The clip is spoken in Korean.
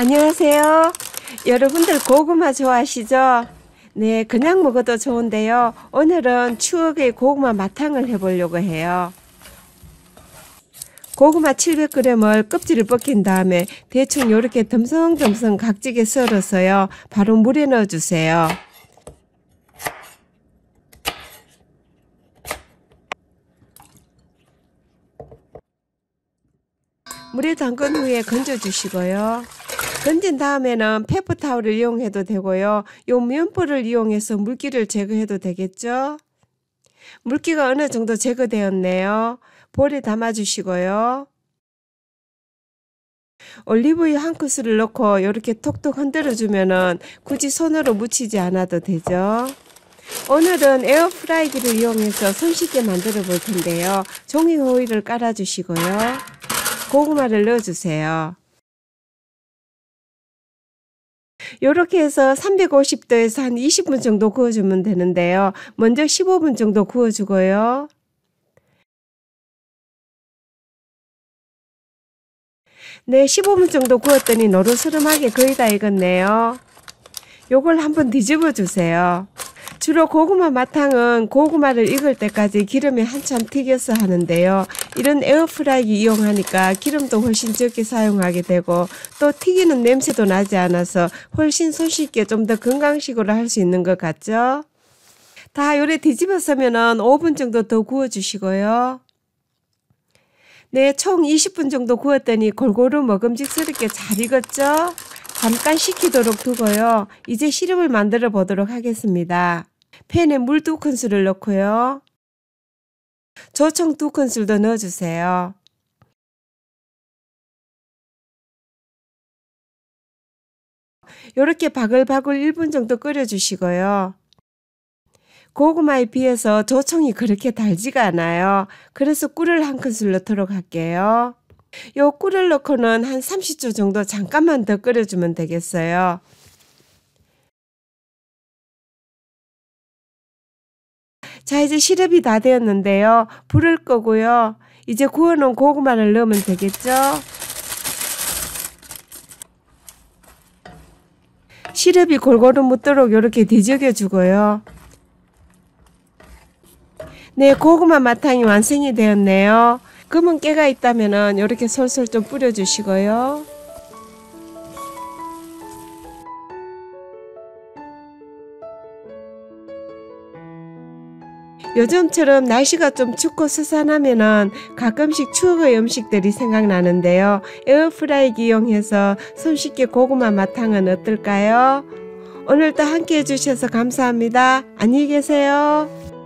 안녕하세요. 여러분들 고구마 좋아하시죠? 네, 그냥 먹어도 좋은데요. 오늘은 추억의 고구마 마탕을 해보려고 해요. 고구마 700g을 껍질을 벗긴 다음에 대충 이렇게 듬성듬성 각지게 썰어서요. 바로 물에 넣어주세요. 물에 담근 후에 건져주시고요. 건진 다음에는 페프 타올을 이용해도 되고요. 요 면포를 이용해서 물기를 제거해도 되겠죠? 물기가 어느 정도 제거되었네요. 볼에 담아주시고요. 올리브유 한 큰술을 넣고 이렇게 톡톡 흔들어주면은 굳이 손으로 묻히지 않아도 되죠. 오늘은 에어프라이기를 이용해서 손쉽게 만들어 볼 텐데요. 종이 호일을 깔아주시고요. 고구마를 넣어주세요. 이렇게 해서 350도에서 한 20분 정도 구워주면 되는데요. 먼저 15분 정도 구워주고요. 네, 15분 정도 구웠더니 노릇스름하게 거의 다 익었네요. 요걸 한번 뒤집어 주세요. 주로 고구마 마탕은 고구마를 익을 때까지 기름에 한참 튀겨서 하는데요. 이런 에어프라이기 이용하니까 기름도 훨씬 적게 사용하게 되고 또 튀기는 냄새도 나지 않아서 훨씬 손쉽게 좀 더 건강식으로 할 수 있는 것 같죠? 다 요래 뒤집어서면은 5분 정도 더 구워주시고요. 네, 총 20분 정도 구웠더니 골고루 먹음직스럽게 잘 익었죠? 잠깐 식히도록 두고요. 이제 시럽을 만들어 보도록 하겠습니다. 팬에 물 두 큰술을 넣고요. 조청 두 큰술도 넣어주세요. 이렇게 바글바글 1분 정도 끓여주시고요. 고구마에 비해서 조청이 그렇게 달지가 않아요. 그래서 꿀을 한 큰술 넣도록 할게요. 요 꿀을 넣고는 한 30초 정도 잠깐만 더 끓여주면 되겠어요. 자 이제 시럽이 다 되었는데요. 불을 끄고요. 이제 구워놓은 고구마를 넣으면 되겠죠? 시럽이 골고루 묻도록 이렇게 뒤적여 주고요. 네 고구마 마탕이 완성이 되었네요. 검은 깨가 있다면 이렇게 솔솔 좀 뿌려주시고요. 요즘처럼 날씨가 좀 춥고 수산하면은 가끔씩 추억의 음식들이 생각나는데요. 에어프라이기 이용해서 손쉽게 고구마 마탕은 어떨까요? 오늘도 함께 해주셔서 감사합니다. 안녕히 계세요.